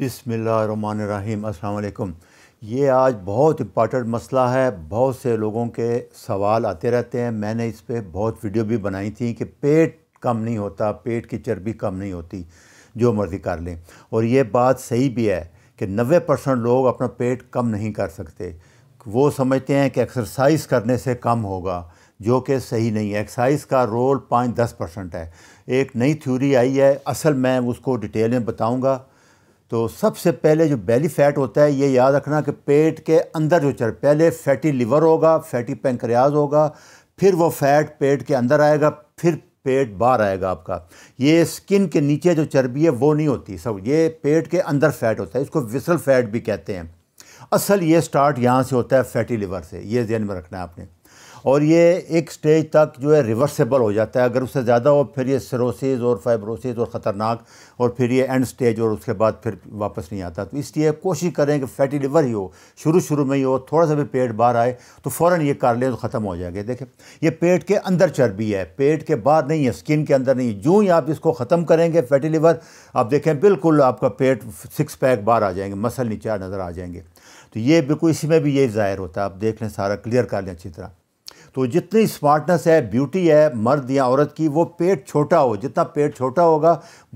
बिसमीम अलकुम ये आज बहुत इम्पॉर्टेंट मसला है बहुत से लोगों के सवाल आते रहते हैं मैंने इस पर बहुत वीडियो भी बनाई थी कि पेट कम नहीं होता पेट की चर्बी कम नहीं होती जो मर्ज़ी कर लें और ये बात सही भी है कि 90 परसेंट लोग अपना पेट कम नहीं कर सकते वो समझते हैं कि एक्सरसाइज करने से कम होगा जो कि सही नहीं है एक्सरसाइज का रोल पाँच दस परसेंट है एक नई थ्योरी आई है असल मैं उसको डिटेल में बताऊँगा तो सबसे पहले जो बेली फैट होता है ये याद रखना कि पेट के अंदर जो चर पहले फैटी लिवर होगा फैटी पेंक्रियाज होगा फिर वो फैट पेट के अंदर आएगा फिर पेट बाहर आएगा आपका ये स्किन के नीचे जो चर्बी है वो नहीं होती सब ये पेट के अंदर फैट होता है इसको विसल फैट भी कहते हैं असल ये स्टार्ट यहाँ से होता है फैटी लिवर से ये जहन में रखना है आपने और ये एक स्टेज तक जो है रिवर्सेबल हो जाता है अगर उससे ज़्यादा हो फिर ये सिरोसिस और फाइब्रोसिस और ख़तरनाक और फिर ये एंड स्टेज और उसके बाद फिर वापस नहीं आता तो इसलिए कोशिश करें कि फैटी लिवर ही हो शुरू शुरू में ही हो थोड़ा सा भी पेट बाहर आए तो फ़ौर ये कर लें तो ख़त्म हो जाएंगे देखें ये पेट के अंदर चर्बी है पेट के बाहर नहीं है स्किन के अंदर नहीं जूँ ही आप इसको ख़त्म करेंगे फैटी लिवर आप देखें बिल्कुल आपका पेट सिक्स पैक बाहर आ जाएंगे मसल नीचे नज़र आ जाएंगे तो ये बिल्कुल इसी में भी ये ज़ाहिर होता है आप देख लें सारा क्लियर कर लें अच्छी तरह तो जितनी स्मार्टनेस है ब्यूटी है मर्द या औरत की वो पेट छोटा हो जितना पेट छोटा होगा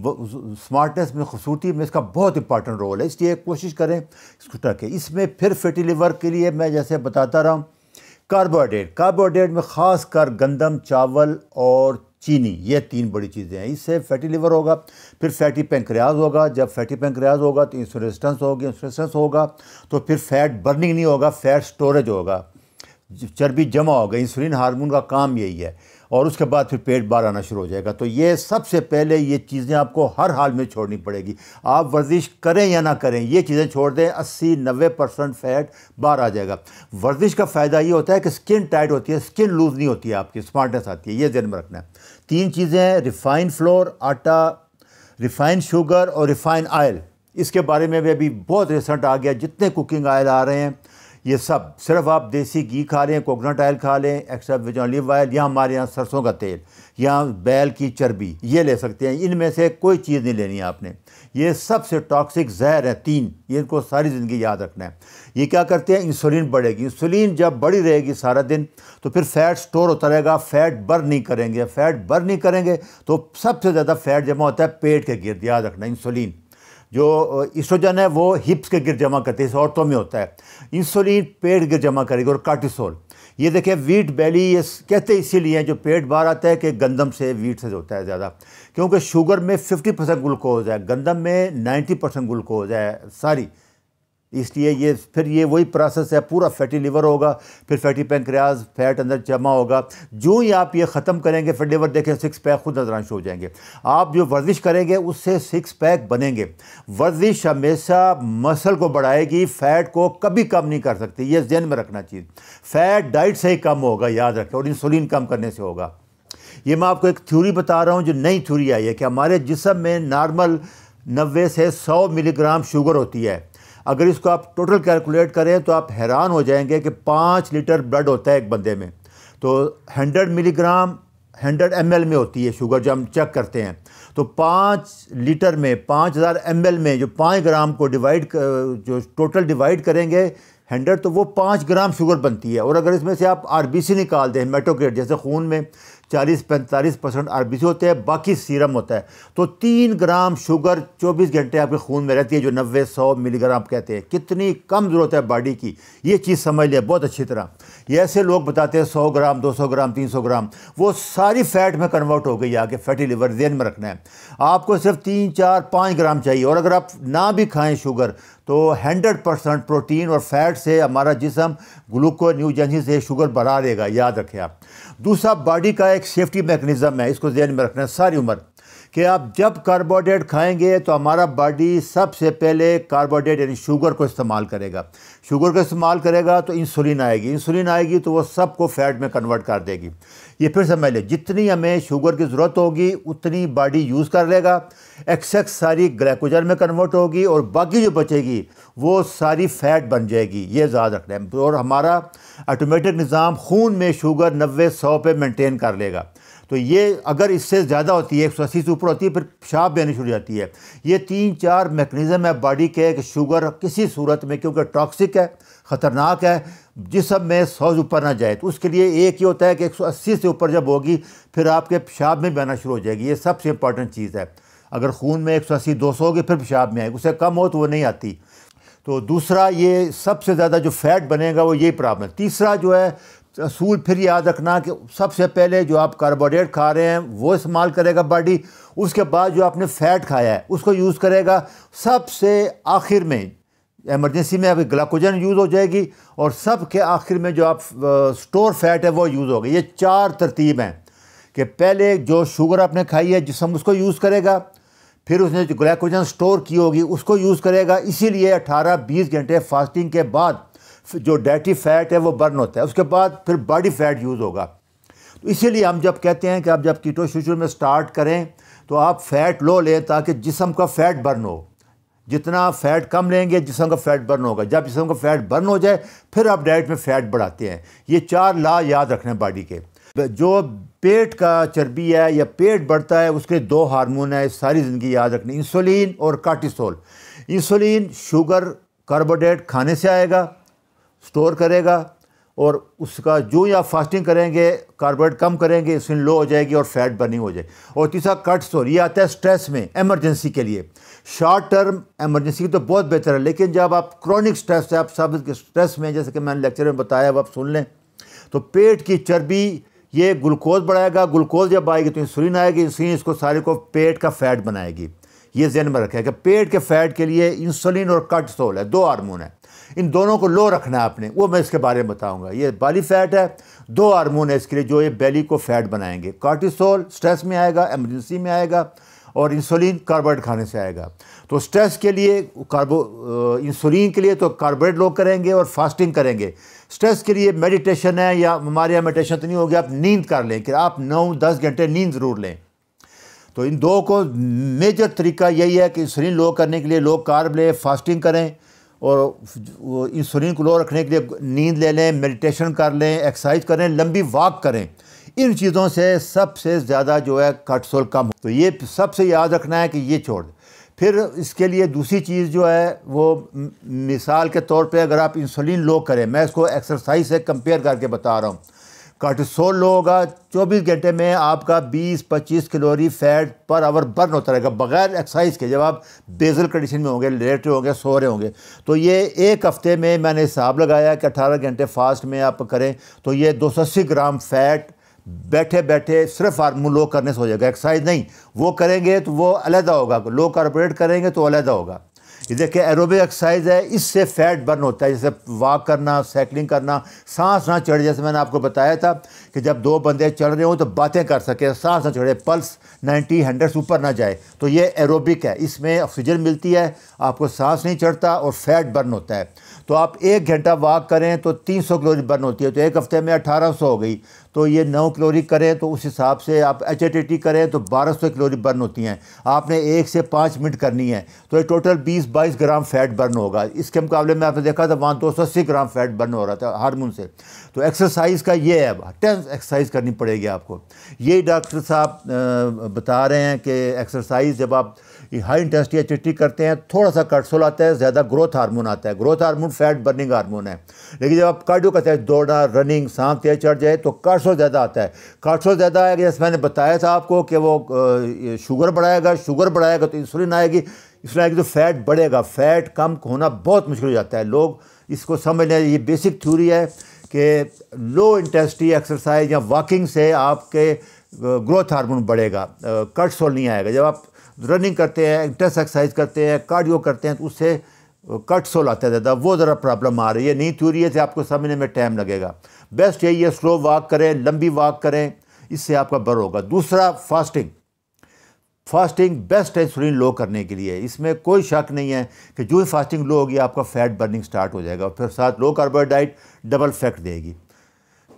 स्मार्टनेस में खूबसूरती में इसका बहुत इंपॉर्टेंट रोल है इसलिए कोशिश करें इसको रखें इसमें फिर फैटी लिवर के लिए मैं जैसे बताता रहा हूँ कार्बोहाइड्रेट कार्बोहाइड्रेट में ख़ास कर गंदम चावल और चीनी ये तीन बड़ी चीज़ें हैं इससे फैटी लिवर होगा फिर फैटी पेंक्रियाज होगा जब फैटी पेंक्रियाज होगा तो इंसुलिन होगी इंसुलिन होगा तो फिर फैट बर्निंग नहीं होगा फैट स्टोरेज होगा चर्बी जमा हो गई इंसुलिन हार्मोन का काम यही है और उसके बाद फिर पेट बाहर आना शुरू हो जाएगा तो ये सबसे पहले ये चीज़ें आपको हर हाल में छोड़नी पड़ेगी आप वर्जिश करें या ना करें ये चीज़ें छोड़ दें 80-90 परसेंट फैट बाहर आ जाएगा वर्जिश का फ़ायदा ये होता है कि स्किन टाइट होती है स्किन लूज़ नहीं होती है आपकी स्मार्टनेस आती है ये जन्म में रखना है तीन चीज़ें हैं रिफ़ाइन फ्लोर आटा रिफ़ाइन शुगर और रिफ़ाइन आयल इसके बारे में भी अभी बहुत रिसेंट आ गया जितने कुकिंग आयल आ रहे हैं ये सब सिर्फ आप देसी घी खा लें कोकोनट ऑयल खा लें एक्स्ट्रा विज ऑलिव ऑयल या हमारे यहाँ सरसों का तेल या बैल की चर्बी ये ले सकते हैं इनमें से कोई चीज़ नहीं लेनी है आपने ये सबसे टॉक्सिक जहर है तीन ये इनको सारी ज़िंदगी याद रखना है ये क्या करते हैं इंसुलिन बढ़ेगी इंसुलिन जब बढ़ी रहेगी सारा दिन तो फिर फैट स्टोर होता रहेगा फैट बर्न नहीं करेंगे फैट बर्न नहीं करेंगे तो सबसे ज़्यादा फैट जमा होता है पेट के गिरद याद रखना इंसुलिन जो इस्ट्रोजन है वो हिप्स के गिर जमा करती है औरतों में होता है इंसुलिन पेट गिर जमा करेगी और कार्टिसोल ये देखिए वीट बैली ये कहते इसीलिए हैं जो पेट बाहर आता है कि गंदम से वीट से होता है ज़्यादा क्योंकि शुगर में 50 परसेंट ग्लूकोज है गंदम में 90 परसेंट ग्लूकोज है सारी इसलिए ये फिर ये वही प्रोसेस है पूरा फैटी लिवर होगा फिर फैटी पेंक्रियाज़ फैट अंदर जमा होगा जो ही आप ये ख़त्म करेंगे फिर लिवर देखें सिक्स पैक खुद नजरानश हो जाएंगे आप जो वर्जिश करेंगे उससे सिक्स पैक बनेंगे वर्जिश हमेशा मसल को बढ़ाएगी फैट को कभी कम नहीं कर सकती ये जहन में रखना चाहिए फैट डाइट से ही कम होगा याद रखें और इंसुलिन कम करने से होगा ये मैं आपको एक थ्योरी बता रहा हूँ जो नई थ्योरी आई है कि हमारे जिसम में नॉर्मल नबे से सौ मिलीग्राम शुगर होती है अगर इसको आप टोटल कैलकुलेट करें तो आप हैरान हो जाएंगे कि पाँच लीटर ब्लड होता है एक बंदे में तो हंड्रेड मिलीग्राम हंड्रेड एम में होती है शुगर जो हम चेक करते हैं तो पाँच लीटर में पाँच हज़ार एम में जो पाँच ग्राम को डिवाइड जो टोटल डिवाइड करेंगे हंड्रेड तो वो पाँच ग्राम शुगर बनती है और अगर इसमें से आप आरबीसी निकाल दें मेटोक्रेट जैसे खून में चालीस पैंतालीस परसेंट आर होते हैं बाकी सीरम होता है तो तीन ग्राम शुगर 24 घंटे आपके खून में रहती है जो नब्बे सौ मिलीग्राम कहते हैं कितनी कम ज़रूरत है बॉडी की ये चीज़ समझ लिया बहुत अच्छी तरह ये ऐसे लोग बताते हैं सौ ग्राम दो सौ ग्राम तीन सौ ग्राम वो सारी फैट में कन्वर्ट हो गई आगे फैटी लिवर जेन में रखना है आपको सिर्फ तीन चार पाँच ग्राम चाहिए और अगर आप ना भी खाएँ शुगर तो 100 परसेंट प्रोटीन और फैट से हमारा जिसम ग्लूको न्यूजेंसी से शुगर बढ़ा देगा याद रखें आप दूसरा बॉडी का एक सेफ्टी मेकनिज़म है इसको जहन में रखना है सारी उम्र कि आप जब कार्बोहाइड्रेट खाएंगे तो हमारा बॉडी सबसे पहले कार्बोहाइड्रेट यानी शुगर को इस्तेमाल करेगा शुगर का इस्तेमाल करेगा तो इंसुलिन आएगी इंसुलिन आएगी तो वो सबको फैट में कन्वर्ट कर देगी ये फिर समझ लें जितनी हमें शुगर की ज़रूरत होगी उतनी बॉडी यूज़ कर लेगा एक्सेस सारी ग्लाइकोजन में कन्वर्ट होगी और बाकी जो बचेगी वो सारी फैट बन जाएगी ये याद रख लें और हमारा ऑटोमेटिक निज़ाम खून में शुगर नबे सौ पे मेंटेन कर लेगा तो ये अगर इससे ज़्यादा होती है एक सौ अस्सी से ऊपर होती है फिर पेशाब भी आनी शुरू जाती है ये तीन चार मेकनिज़म है बॉडी के कि शुगर किसी सूरत में क्योंकि टॉक्सिक है ख़तरनाक है जिसम में सौ ऊपर ना जाए तो उसके लिए एक ही होता है कि एक सौ अस्सी से ऊपर जब होगी फिर आपके पेशाब में भी आना शुरू हो जाएगी ये सबसे इंपॉर्टेंट चीज़ है अगर खून में एक सौ अस्सी दो सौ होगी फिर पेशाब में आएगी उससे कम हो तो वो नहीं आती तो दूसरा ये सबसे ज़्यादा जो फैट बनेगा वो यही प्रॉब्लम है तीसरा जो है असूल फिर याद रखना कि सबसे पहले जो आप कार्बोहाइड्रेट खा रहे हैं वो इस्तेमाल करेगा बॉडी उसके बाद जो आपने फ़ैट खाया है उसको यूज़ करेगा सबसे आखिर में एमरजेंसी में अभी ग्लाकोजन यूज़ हो जाएगी और सब के आखिर में जो आप स्टोर फैट है वो यूज़ होगी ये चार तरतीब हैं कि पहले जो शुगर आपने खाई है जिसम उसको यूज़ करेगा फिर उसने जो ग्लाइकोजन स्टोर की होगी उसको यूज़ करेगा इसीलिए 18-20 घंटे फास्टिंग के बाद जो डैटी फैट है वो बर्न होता है उसके बाद फिर बॉडी फैट यूज़ होगा तो इसीलिए हम जब कहते हैं कि आप जब कीटो शुरू में स्टार्ट करें तो आप फैट लो लें ताकि जिसम का फैट बर्न हो जितना फैट कम लेंगे जिसम का फैट बर्न होगा जब जिसम का फैट बर्न हो जाए फिर आप डाइट में फ़ैट बढ़ाते हैं ये चार ला याद रखने बॉडी के जो पेट का चर्बी है या पेट बढ़ता है उसके दो हार्मोन है सारी ज़िंदगी याद रखनी इंसुलिन और कार्टिसोल इंसुलिन शुगर कार्बोडेट खाने से आएगा स्टोर करेगा और उसका जो ही आप फास्टिंग करेंगे कार्बोहाइड कम करेंगे इंसुलिन लो हो जाएगी और फैट बर्निंग हो जाएगी और तीसरा कट स्टोर ये आता है स्ट्रेस में एमरजेंसी के लिए शॉर्ट टर्म एमरजेंसी की तो बहुत बेहतर है लेकिन जब आप क्रॉनिक स्ट्रेस है आप सब स्ट्रेस में जैसे कि मैंने लेक्चर में बताया अब आप सुन लें तो पेट की चर्बी ये ग्लूकोज बढ़ाएगा ग्लूकोज जब आएगी तो इंसुलिन आएगी इंसुलिन इसको सारे को पेट का फैट बनाएगी ये जहन में रखेगा पेट के फैट के लिए इंसुलिन और कट स्टोल है दो हारमोन है इन दोनों को लो रखना है आपने वो मैं इसके बारे में बताऊँगा ये बाली फैट है दो हारमोन है इसके लिए जो ये बेली को फैट बनाएंगे कार्टिसोल स्ट्रेस में आएगा एमरजेंसी में आएगा और इंसुलिन कार्बोहाइड खाने से आएगा तो स्ट्रेस के लिए कार्बो इंसुलिन के लिए तो कार्बोहाइड लोग करेंगे और फास्टिंग करेंगे स्ट्रेस के लिए मेडिटेशन है या हमारे यहाँ मेडिटेशन तो नहीं होगी आप नींद कर लें कि आप नौ दस घंटे नींद ज़रूर लें तो इन दो को मेजर तरीका यही है कि इंसुलिन लो करने के लिए लोग कार्ब लें फास्टिंग करें और इंसुलिन को लो रखने के लिए नींद ले लें मेडिटेशन कर लें एक्सरसाइज करें लंबी वॉक करें इन चीज़ों से सबसे ज़्यादा जो है कार्टसोल कम हो तो ये सबसे याद रखना है कि ये छोड़ फिर इसके लिए दूसरी चीज़ जो है वो मिसाल के तौर पे अगर आप इंसुलिन लो करें मैं इसको एक्सरसाइज से कंपेयर करके बता रहा हूँ कार्टिसोल लो होगा चौबीस घंटे में आपका 20-25 calorie fat per hour burn होता रहेगा बगैर एक्सरसाइज के जब आप बेजल कंडीशन में होंगे लेट होंगे सो रहे होंगे तो ये एक हफ़्ते में मैंने हिसाब लगाया कि 18 घंटे फास्ट में आप करें तो ये अस्सी ग्राम फैट बैठे बैठे सिर्फ हारमोन लो करने से हो जाएगा एक्सरसाइज नहीं वो करेंगे तो वो अलहदा होगा लो कार्पोरेट करेंगे तो अलहदा होगा ये देखिए एरोबिक एक्सरसाइज है इससे फैट बर्न होता है जैसे वॉक करना साइकिलिंग करना सांस ना चढ़े जैसे मैंने आपको बताया था कि जब दो बंदे चढ़ रहे हों तो बातें कर सके सांस ना चढ़े पल्स 90 हंड्रेड ऊपर ना जाए तो ये एरोबिक है इसमें ऑक्सीजन मिलती है आपको सांस नहीं चढ़ता और फैट बर्न होता है तो आप एक घंटा वॉक करें तो तीन सौ कैलोरी बर्न होती है तो एक हफ्ते में अठारह सौ हो गई तो ये नौ कैलोरी करें तो उस हिसाब से आप एच करें तो 1200 क्लोरिक बर्न होती हैं आपने एक से पाँच मिनट करनी है तो ये टोटल 20-22 ग्राम फैट बर्न होगा इसके मुकाबले में आपने देखा था वहाँ दो तो ग्राम फैट बर्न हो रहा था हारमोन से तो एक्सरसाइज का ये है टेंस एक्सरसाइज करनी पड़ेगी आपको यही डॉक्टर साहब बता रहे हैं कि एक्सरसाइज जब आप हाई इंटेंसिटी एच करते हैं थोड़ा सा कर्टसोल आता है ज़्यादा ग्रोथ हार्मोन आता है growth hormone fat burning hormone है लेकिन जब आप कार्डियो करते हैं दौड़ना रनिंग सांस तेज चढ़ जाए तो कार्डसोल ज़्यादा आता है कार्डसोल ज़्यादा आएगा जैसे मैंने बताया था आपको कि वो शुगर बढ़ाएगा शुगर बढ़ाएगा तो इंसुलिन आएगी इंसुलिन आएगी तो फैट बढ़ेगा फैट कम होना बहुत मुश्किल हो जाता है लोग इसको समझ लें ये बेसिक थ्योरी है कि लो इंटेंसिटी एक्सरसाइज या वॉकिंग से आपके ग्रोथ हार्मोन बढ़ेगा कट सोल नहीं आएगा जब आप रनिंग करते हैं इंटेंस एक्सरसाइज करते हैं कार्डियो करते हैं तो उससे कटसोल आता है ज़्यादा वो ज़रा प्रॉब्लम आ रही है नहीं है तो आपको समझने में टाइम लगेगा बेस्ट यही है स्लो वॉक करें लंबी वॉक करें इससे आपका बर होगा दूसरा फास्टिंग फास्टिंग बेस्ट है इंसुलिन लो करने के लिए इसमें कोई शक नहीं है कि जो ही फास्टिंग लो होगी आपका फैट बर्निंग स्टार्ट हो जाएगा फिर साथ लो कार्बोहाइड्रेट डबल फैक्ट देगी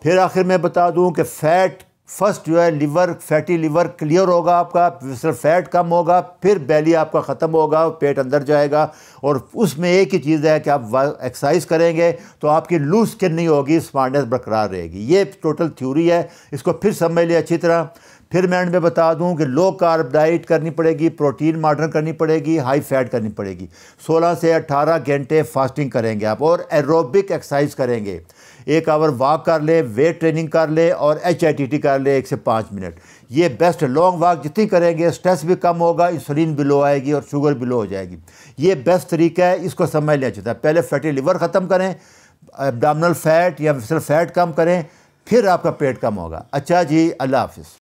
फिर आखिर मैं बता दूं कि फ़ैट फर्स्ट जो है लीवर फैटी लीवर क्लियर होगा आपका सिर्फ फैट कम होगा फिर बैली आपका ख़त्म होगा पेट अंदर जाएगा और उसमें एक ही चीज़ है कि आप एक्सरसाइज करेंगे तो आपकी लूज स्किन नहीं होगी स्मार्टनेस बरकरार रहेगी ये टोटल थ्योरी है इसको फिर समझ लिया अच्छी तरह फिर मैं उनमें बता दूं कि लो कार्ब डाइट करनी पड़ेगी प्रोटीन मॉडर्न करनी पड़ेगी हाई फैट करनी पड़ेगी 16 से 18 घंटे फास्टिंग करेंगे आप और एरोबिक एक्सरसाइज करेंगे एक आवर वॉक कर ले वेट ट्रेनिंग कर ले और एच कर ले एक से पाँच मिनट ये बेस्ट लॉन्ग वॉक जितनी करेंगे स्ट्रेस भी कम होगा इंसुलिन भी लो आएगी और शुगर भी लो हो जाएगी ये बेस्ट तरीका है इसको समझ लिया जाता है पहले फैटी लिवर ख़त्म करें एबडामनल फैट या फैट कम करें फिर आपका पेट कम होगा अच्छा जी अल्लाह हाफिज़